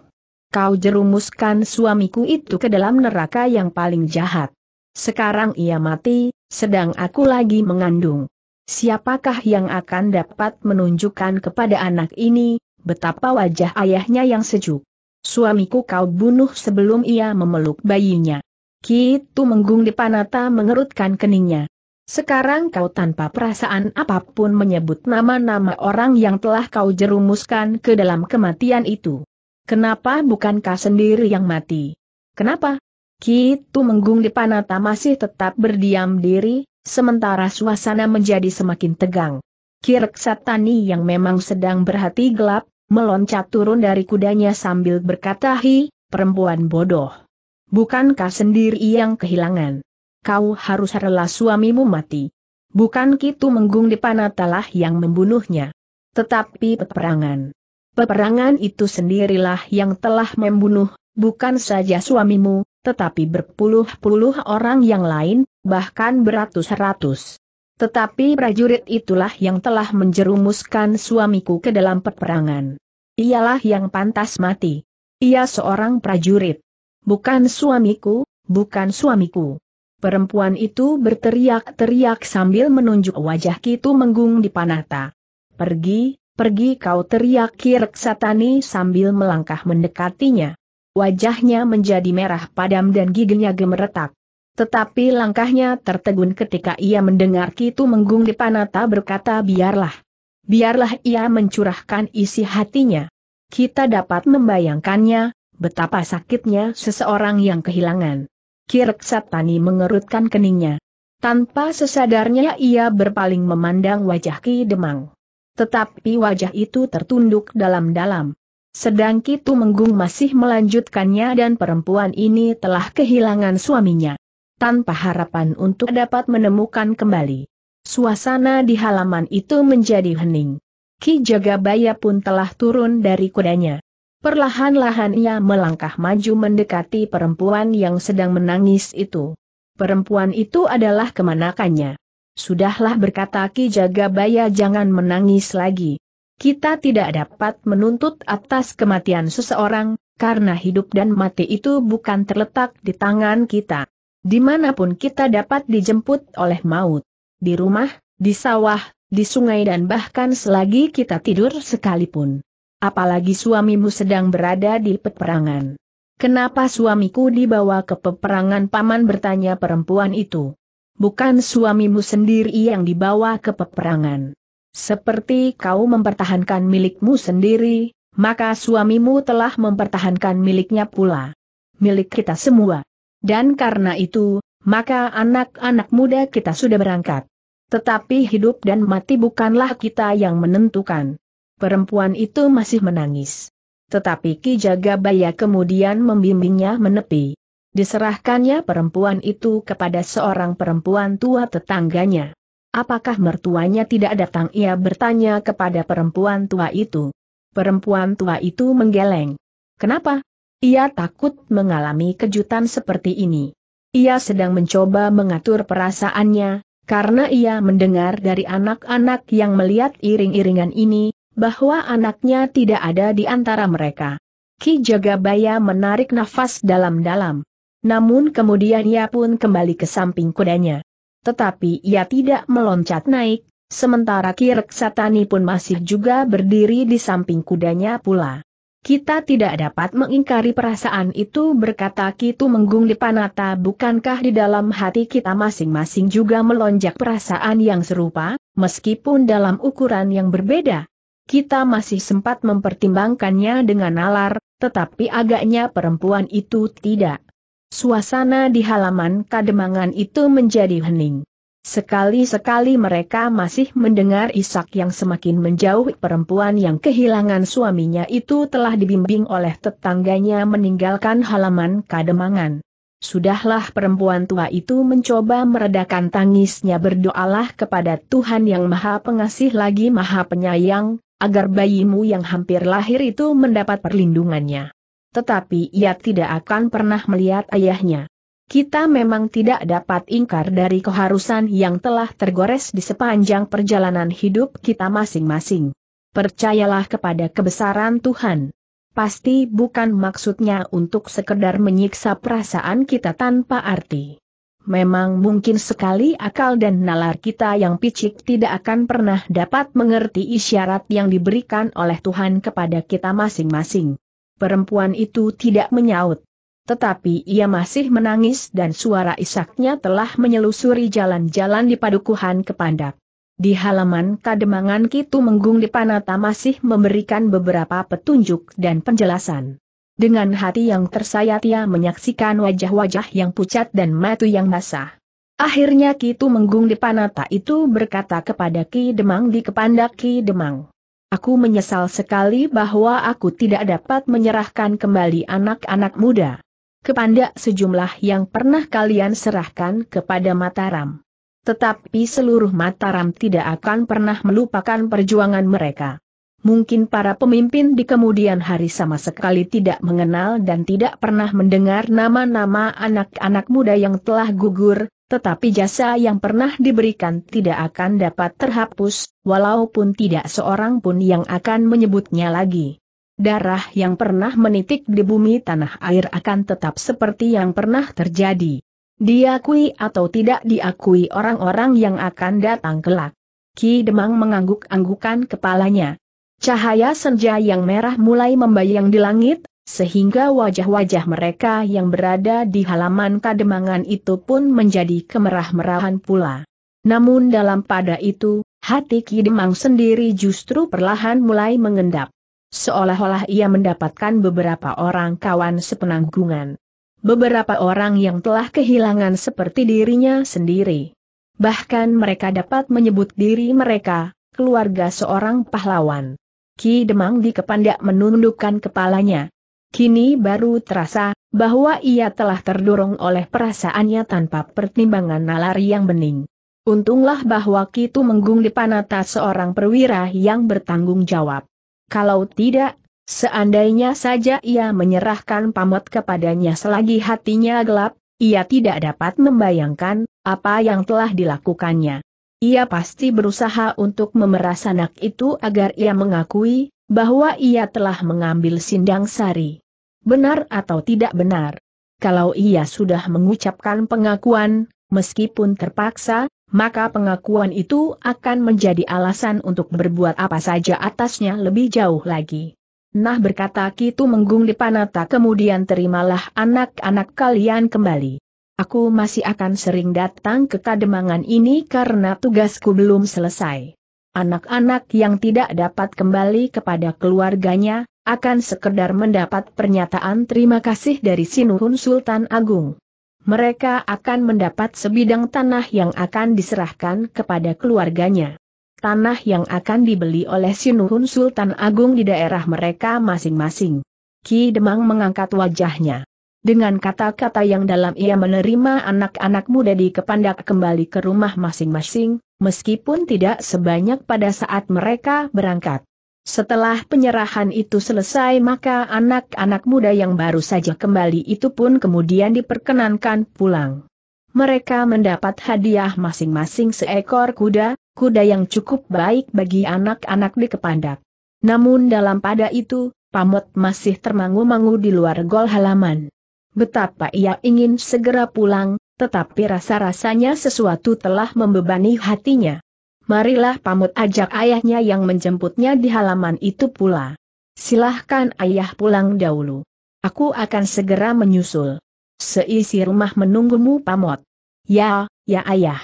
Kau jerumuskan suamiku itu ke dalam neraka yang paling jahat. Sekarang ia mati, sedang aku lagi mengandung. Siapakah yang akan dapat menunjukkan kepada anak ini, betapa wajah ayahnya yang sejuk. Suamiku kau bunuh sebelum ia memeluk bayinya. Kitu Menggung panata mengerutkan keningnya. Sekarang kau tanpa perasaan apapun menyebut nama-nama orang yang telah kau jerumuskan ke dalam kematian itu. Kenapa bukankah sendiri yang mati? Kenapa? Kitu Menggung panata masih tetap berdiam diri, sementara suasana menjadi semakin tegang. Kirksatani yang memang sedang berhati gelap, meloncat turun dari kudanya sambil berkata hi, perempuan bodoh. Bukankah sendiri yang kehilangan? Kau harus rela suamimu mati. Bukan Kitu Menggung di Panatalah yang membunuhnya. Tetapi peperangan. Peperangan itu sendirilah yang telah membunuh, bukan saja suamimu, tetapi berpuluh-puluh orang yang lain, bahkan beratus-ratus. Tetapi prajurit itulah yang telah menjerumuskan suamiku ke dalam peperangan. Ialah yang pantas mati. Ia seorang prajurit. Bukan suamiku, bukan suamiku. Perempuan itu berteriak-teriak sambil menunjuk wajah Kitu Menggung di Panata. Pergi, pergi kau teriak Kirk Satani sambil melangkah mendekatinya. Wajahnya menjadi merah padam dan giginya gemeretak. Tetapi langkahnya tertegun ketika ia mendengar Kitu Menggung di Panata berkata biarlah. Biarlah ia mencurahkan isi hatinya. Kita dapat membayangkannya, betapa sakitnya seseorang yang kehilangan. Kirk Satani mengerutkan keningnya. Tanpa sesadarnya ia berpaling memandang wajah Ki Demang. Tetapi wajah itu tertunduk dalam-dalam. Sedang Kitu Menggung masih melanjutkannya dan perempuan ini telah kehilangan suaminya tanpa harapan untuk dapat menemukan kembali. Suasana di halaman itu menjadi hening. Ki Jagabaya pun telah turun dari kudanya. Perlahan-lahan ia melangkah maju mendekati perempuan yang sedang menangis itu. Perempuan itu adalah kemanakannya. Sudahlah berkata Ki Jagabaya jangan menangis lagi. Kita tidak dapat menuntut atas kematian seseorang, karena hidup dan mati itu bukan terletak di tangan kita dimanapun kita dapat dijemput oleh maut. Di rumah, di sawah, di sungai dan bahkan selagi kita tidur sekalipun. Apalagi suamimu sedang berada di peperangan. Kenapa suamiku dibawa ke peperangan paman bertanya perempuan itu. Bukan suamimu sendiri yang dibawa ke peperangan. Seperti kau mempertahankan milikmu sendiri, maka suamimu telah mempertahankan miliknya pula. Milik kita semua. Dan karena itu, maka anak-anak muda kita sudah berangkat. Tetapi hidup dan mati bukanlah kita yang menentukan. Perempuan itu masih menangis. Tetapi Ki Jagabaya kemudian membimbingnya menepi. Diserahkannya perempuan itu kepada seorang perempuan tua tetangganya. Apakah mertuanya tidak datang? Ia bertanya kepada perempuan tua itu. Perempuan tua itu menggeleng. Kenapa? Ia takut mengalami kejutan seperti ini. Ia sedang mencoba mengatur perasaannya, karena ia mendengar dari anak-anak yang melihat iring-iringan ini, bahwa anaknya tidak ada di antara mereka. Ki Jagabaya menarik nafas dalam-dalam. Namun kemudian ia pun kembali ke samping kudanya. Tetapi ia tidak meloncat naik, sementara Ki Reksatani pun masih juga berdiri di samping kudanya pula. Kita tidak dapat mengingkari perasaan itu berkata Kitu Menggung di bukankah di dalam hati kita masing-masing juga melonjak perasaan yang serupa, meskipun dalam ukuran yang berbeda. Kita masih sempat mempertimbangkannya dengan nalar, tetapi agaknya perempuan itu tidak. Suasana di halaman kademangan itu menjadi hening. Sekali-sekali mereka masih mendengar isak yang semakin menjauh perempuan yang kehilangan suaminya itu telah dibimbing oleh tetangganya meninggalkan halaman kademangan. Sudahlah perempuan tua itu mencoba meredakan tangisnya berdoalah kepada Tuhan yang maha pengasih lagi maha penyayang, agar bayimu yang hampir lahir itu mendapat perlindungannya. Tetapi ia tidak akan pernah melihat ayahnya kita memang tidak dapat ingkar dari keharusan yang telah tergores di sepanjang perjalanan hidup kita masing-masing. Percayalah kepada kebesaran Tuhan. Pasti bukan maksudnya untuk sekedar menyiksa perasaan kita tanpa arti. Memang mungkin sekali akal dan nalar kita yang picik tidak akan pernah dapat mengerti isyarat yang diberikan oleh Tuhan kepada kita masing-masing. Perempuan itu tidak menyaut. Tetapi ia masih menangis dan suara isaknya telah menyelusuri jalan-jalan di padukuhan kepandak. Di halaman Kademangan Kitu Menggung di Panata masih memberikan beberapa petunjuk dan penjelasan. Dengan hati yang tersayat ia menyaksikan wajah-wajah yang pucat dan matu yang basah. Akhirnya Kitu Menggung di Panata itu berkata kepada Ki Demang di Kepandak Ki Demang. Aku menyesal sekali bahwa aku tidak dapat menyerahkan kembali anak-anak muda. Kepada sejumlah yang pernah kalian serahkan kepada Mataram. Tetapi seluruh Mataram tidak akan pernah melupakan perjuangan mereka. Mungkin para pemimpin di kemudian hari sama sekali tidak mengenal dan tidak pernah mendengar nama-nama anak-anak muda yang telah gugur, tetapi jasa yang pernah diberikan tidak akan dapat terhapus, walaupun tidak seorang pun yang akan menyebutnya lagi. Darah yang pernah menitik di bumi tanah air akan tetap seperti yang pernah terjadi. Diakui atau tidak diakui orang-orang yang akan datang kelak. Ki Demang mengangguk-anggukan kepalanya. Cahaya senja yang merah mulai membayang di langit, sehingga wajah-wajah mereka yang berada di halaman kademangan itu pun menjadi kemerah-merahan pula. Namun dalam pada itu, hati Ki Demang sendiri justru perlahan mulai mengendap. Seolah-olah ia mendapatkan beberapa orang kawan sepenanggungan. Beberapa orang yang telah kehilangan seperti dirinya sendiri. Bahkan mereka dapat menyebut diri mereka, keluarga seorang pahlawan. Ki Demang di kepandak menundukkan kepalanya. Kini baru terasa, bahwa ia telah terdorong oleh perasaannya tanpa pertimbangan nalar yang bening. Untunglah bahwa Kitu Menggung dipanata seorang perwira yang bertanggung jawab. Kalau tidak, seandainya saja ia menyerahkan pamot kepadanya selagi hatinya gelap, ia tidak dapat membayangkan apa yang telah dilakukannya. Ia pasti berusaha untuk memeras anak itu agar ia mengakui bahwa ia telah mengambil sindang sari. Benar atau tidak benar? Kalau ia sudah mengucapkan pengakuan, meskipun terpaksa, maka pengakuan itu akan menjadi alasan untuk berbuat apa saja atasnya lebih jauh lagi. Nah berkata Kitu Menggung di Panata kemudian terimalah anak-anak kalian kembali. Aku masih akan sering datang ke kademangan ini karena tugasku belum selesai. Anak-anak yang tidak dapat kembali kepada keluarganya, akan sekedar mendapat pernyataan terima kasih dari Sinuhun Sultan Agung mereka akan mendapat sebidang tanah yang akan diserahkan kepada keluarganya. Tanah yang akan dibeli oleh Sinuhun Sultan Agung di daerah mereka masing-masing. Ki Demang mengangkat wajahnya. Dengan kata-kata yang dalam ia menerima anak-anak muda di Kepandak kembali ke rumah masing-masing, meskipun tidak sebanyak pada saat mereka berangkat. Setelah penyerahan itu selesai maka anak-anak muda yang baru saja kembali itu pun kemudian diperkenankan pulang. Mereka mendapat hadiah masing-masing seekor kuda, kuda yang cukup baik bagi anak-anak di Kepandak. Namun dalam pada itu, Pamot masih termangu-mangu di luar gol halaman. Betapa ia ingin segera pulang, tetapi rasa-rasanya sesuatu telah membebani hatinya marilah pamut ajak ayahnya yang menjemputnya di halaman itu pula. Silahkan ayah pulang dahulu. Aku akan segera menyusul. Seisi rumah menunggumu pamot. Ya, ya ayah.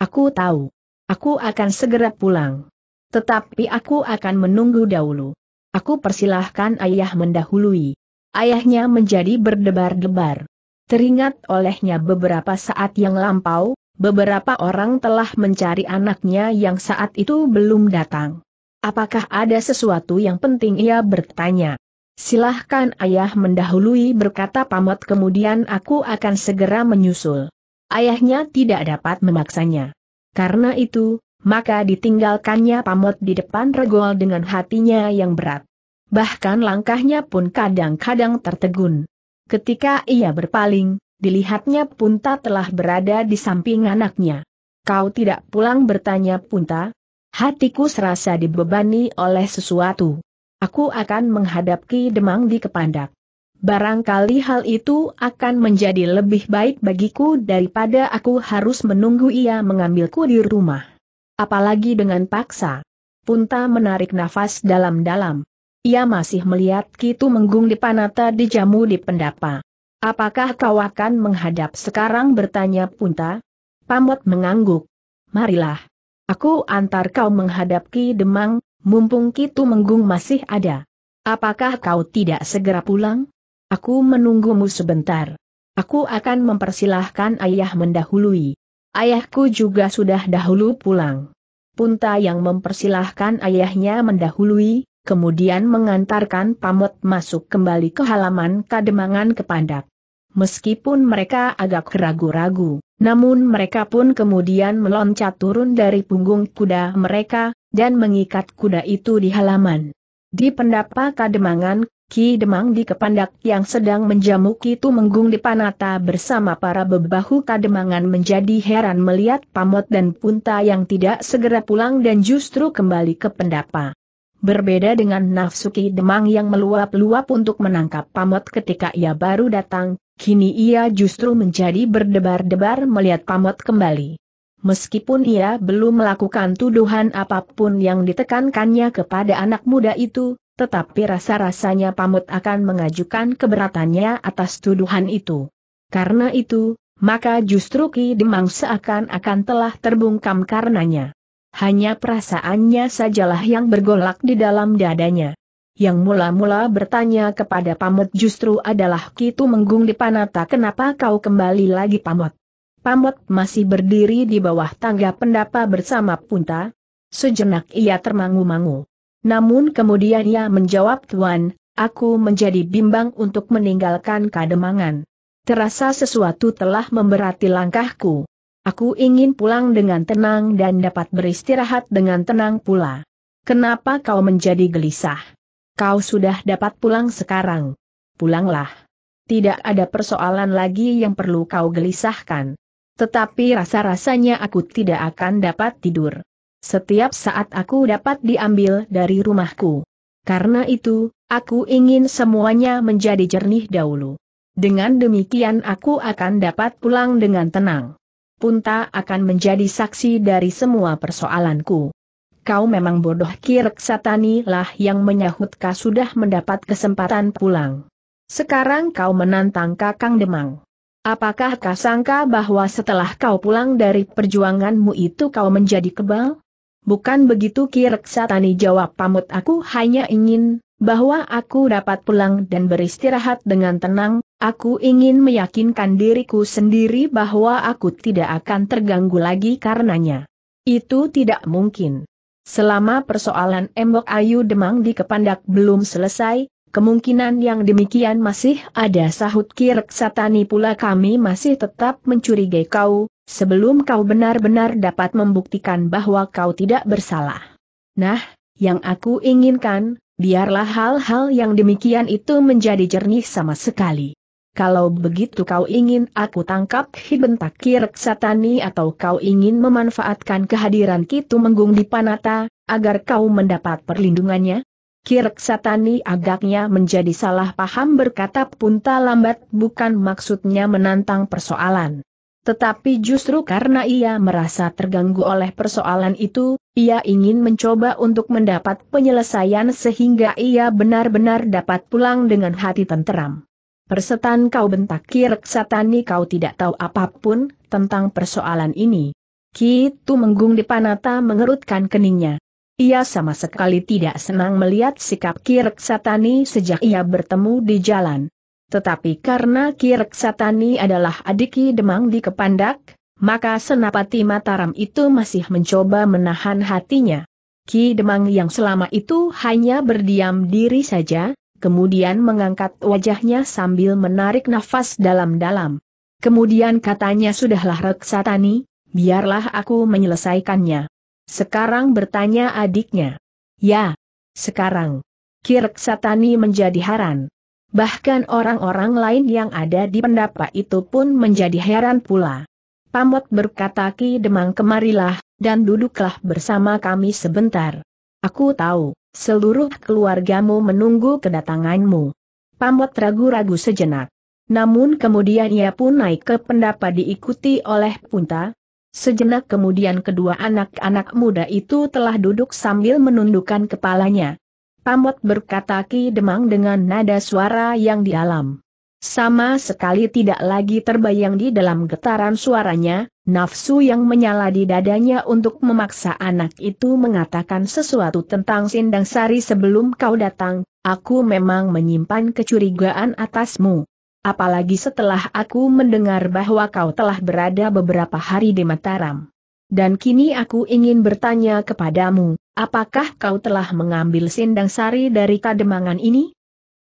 Aku tahu. Aku akan segera pulang. Tetapi aku akan menunggu dahulu. Aku persilahkan ayah mendahului. Ayahnya menjadi berdebar-debar. Teringat olehnya beberapa saat yang lampau, Beberapa orang telah mencari anaknya yang saat itu belum datang. Apakah ada sesuatu yang penting ia bertanya. Silahkan ayah mendahului berkata Pamot kemudian aku akan segera menyusul. Ayahnya tidak dapat memaksanya. Karena itu, maka ditinggalkannya Pamot di depan regol dengan hatinya yang berat. Bahkan langkahnya pun kadang-kadang tertegun. Ketika ia berpaling, dilihatnya Punta telah berada di samping anaknya. Kau tidak pulang bertanya Punta? Hatiku serasa dibebani oleh sesuatu. Aku akan menghadapi Demang di Kepandak. Barangkali hal itu akan menjadi lebih baik bagiku daripada aku harus menunggu ia mengambilku di rumah. Apalagi dengan paksa. Punta menarik nafas dalam-dalam. Ia masih melihat Kitu Menggung di Panata jamu di pendapa. Apakah kau akan menghadap sekarang bertanya Punta? Pamot mengangguk. Marilah. Aku antar kau menghadap Ki Demang, mumpung Kitu Menggung masih ada. Apakah kau tidak segera pulang? Aku menunggumu sebentar. Aku akan mempersilahkan ayah mendahului. Ayahku juga sudah dahulu pulang. Punta yang mempersilahkan ayahnya mendahului, kemudian mengantarkan pamot masuk kembali ke halaman kademangan kepandak. Meskipun mereka agak ragu-ragu, namun mereka pun kemudian meloncat turun dari punggung kuda mereka, dan mengikat kuda itu di halaman. Di pendapa kademangan, Ki Demang di kepandak yang sedang menjamu itu menggung di Panata bersama para bebahu kademangan menjadi heran melihat Pamot dan Punta yang tidak segera pulang dan justru kembali ke pendapa. Berbeda dengan nafsu Ki Demang yang meluap-luap untuk menangkap pamot ketika ia baru datang, Kini ia justru menjadi berdebar-debar melihat pamot kembali. Meskipun ia belum melakukan tuduhan apapun yang ditekankannya kepada anak muda itu, tetapi rasa-rasanya pamut akan mengajukan keberatannya atas tuduhan itu. Karena itu, maka justru Ki Demang seakan-akan telah terbungkam karenanya. Hanya perasaannya sajalah yang bergolak di dalam dadanya yang mula-mula bertanya kepada Pamot justru adalah Kitu Menggung di Panata kenapa kau kembali lagi Pamot? Pamot masih berdiri di bawah tangga pendapa bersama Punta. Sejenak ia termangu-mangu. Namun kemudian ia menjawab Tuan, aku menjadi bimbang untuk meninggalkan kademangan. Terasa sesuatu telah memberati langkahku. Aku ingin pulang dengan tenang dan dapat beristirahat dengan tenang pula. Kenapa kau menjadi gelisah? Kau sudah dapat pulang sekarang. Pulanglah. Tidak ada persoalan lagi yang perlu kau gelisahkan. Tetapi rasa-rasanya aku tidak akan dapat tidur. Setiap saat aku dapat diambil dari rumahku. Karena itu, aku ingin semuanya menjadi jernih dahulu. Dengan demikian aku akan dapat pulang dengan tenang. Punta akan menjadi saksi dari semua persoalanku kau memang bodoh kirek satani lah yang menyahut kau sudah mendapat kesempatan pulang. Sekarang kau menantang kakang demang. Apakah kau sangka bahwa setelah kau pulang dari perjuanganmu itu kau menjadi kebal? Bukan begitu kirek satani jawab pamut aku hanya ingin bahwa aku dapat pulang dan beristirahat dengan tenang, aku ingin meyakinkan diriku sendiri bahwa aku tidak akan terganggu lagi karenanya. Itu tidak mungkin. Selama persoalan Embok Ayu Demang di Kepandak belum selesai, kemungkinan yang demikian masih ada sahut kirek satani pula kami masih tetap mencurigai kau, sebelum kau benar-benar dapat membuktikan bahwa kau tidak bersalah. Nah, yang aku inginkan, biarlah hal-hal yang demikian itu menjadi jernih sama sekali. Kalau begitu kau ingin aku tangkap hibentak kirek atau kau ingin memanfaatkan kehadiran Kitu Menggung di Panata, agar kau mendapat perlindungannya? Kireksatani agaknya menjadi salah paham berkata punta lambat bukan maksudnya menantang persoalan. Tetapi justru karena ia merasa terganggu oleh persoalan itu, ia ingin mencoba untuk mendapat penyelesaian sehingga ia benar-benar dapat pulang dengan hati tenteram. Persetan kau bentak Ki Reksatani kau tidak tahu apapun tentang persoalan ini. Kitu Menggung Dipanata mengerutkan keningnya. Ia sama sekali tidak senang melihat sikap Ki Reksatani sejak ia bertemu di jalan. Tetapi karena Ki Reksatani adalah Ki demang di kepandak, maka senapati Mataram itu masih mencoba menahan hatinya. Ki Demang yang selama itu hanya berdiam diri saja, kemudian mengangkat wajahnya sambil menarik nafas dalam-dalam. Kemudian katanya sudahlah Reksatani, biarlah aku menyelesaikannya. Sekarang bertanya adiknya. Ya, sekarang. Kireksatani menjadi heran. Bahkan orang-orang lain yang ada di pendapa itu pun menjadi heran pula. Pamot berkata Ki Demang kemarilah, dan duduklah bersama kami sebentar. Aku tahu, Seluruh keluargamu menunggu kedatanganmu. Pamot ragu-ragu sejenak. Namun kemudian ia pun naik ke pendapat diikuti oleh Punta. Sejenak kemudian kedua anak-anak muda itu telah duduk sambil menundukkan kepalanya. Pamot berkata Ki Demang dengan nada suara yang dalam, Sama sekali tidak lagi terbayang di dalam getaran suaranya, Nafsu yang menyala di dadanya untuk memaksa anak itu mengatakan sesuatu tentang Sindang Sari sebelum kau datang, aku memang menyimpan kecurigaan atasmu. Apalagi setelah aku mendengar bahwa kau telah berada beberapa hari di Mataram. Dan kini aku ingin bertanya kepadamu, apakah kau telah mengambil Sindang Sari dari kademangan ini?